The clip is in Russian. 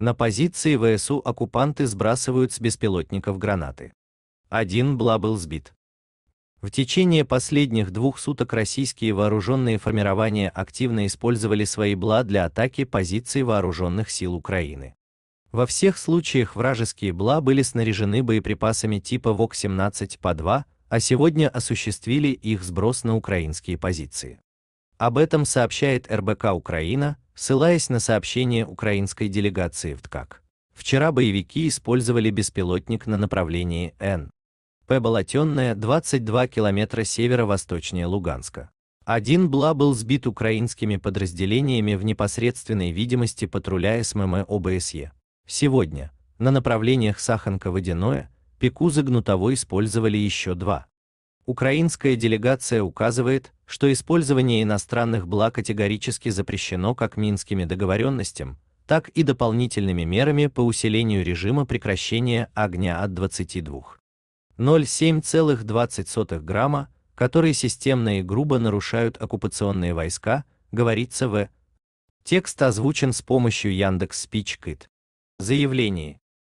На позиции ВСУ оккупанты сбрасывают с беспилотников гранаты. Один БЛА был сбит. В течение последних двух суток российские вооруженные формирования активно использовали свои БЛА для атаки позиций вооруженных сил Украины. Во всех случаях вражеские БЛА были снаряжены боеприпасами типа ВОК-17 по 2, а сегодня осуществили их сброс на украинские позиции. Об этом сообщает РБК Украина, ссылаясь на сообщение украинской делегации в ТКАК. Вчера боевики использовали беспилотник на направлении Н. П. Болотенная, 22 километра северо-восточнее Луганска. Один БЛА был сбит украинскими подразделениями в непосредственной видимости патруля СММ ОБСЕ. Сегодня на направлениях Саханка-Водяное, Пекуза-Гнутово использовали еще два. Украинская делегация указывает, что использование иностранных благ категорически запрещено как минскими договоренностями, так и дополнительными мерами по усилению режима прекращения огня от 22,07,20 грамма, которые системно и грубо нарушают оккупационные войска, говорится в Текст озвучен с помощью Яндекс Спичкит. Заявление.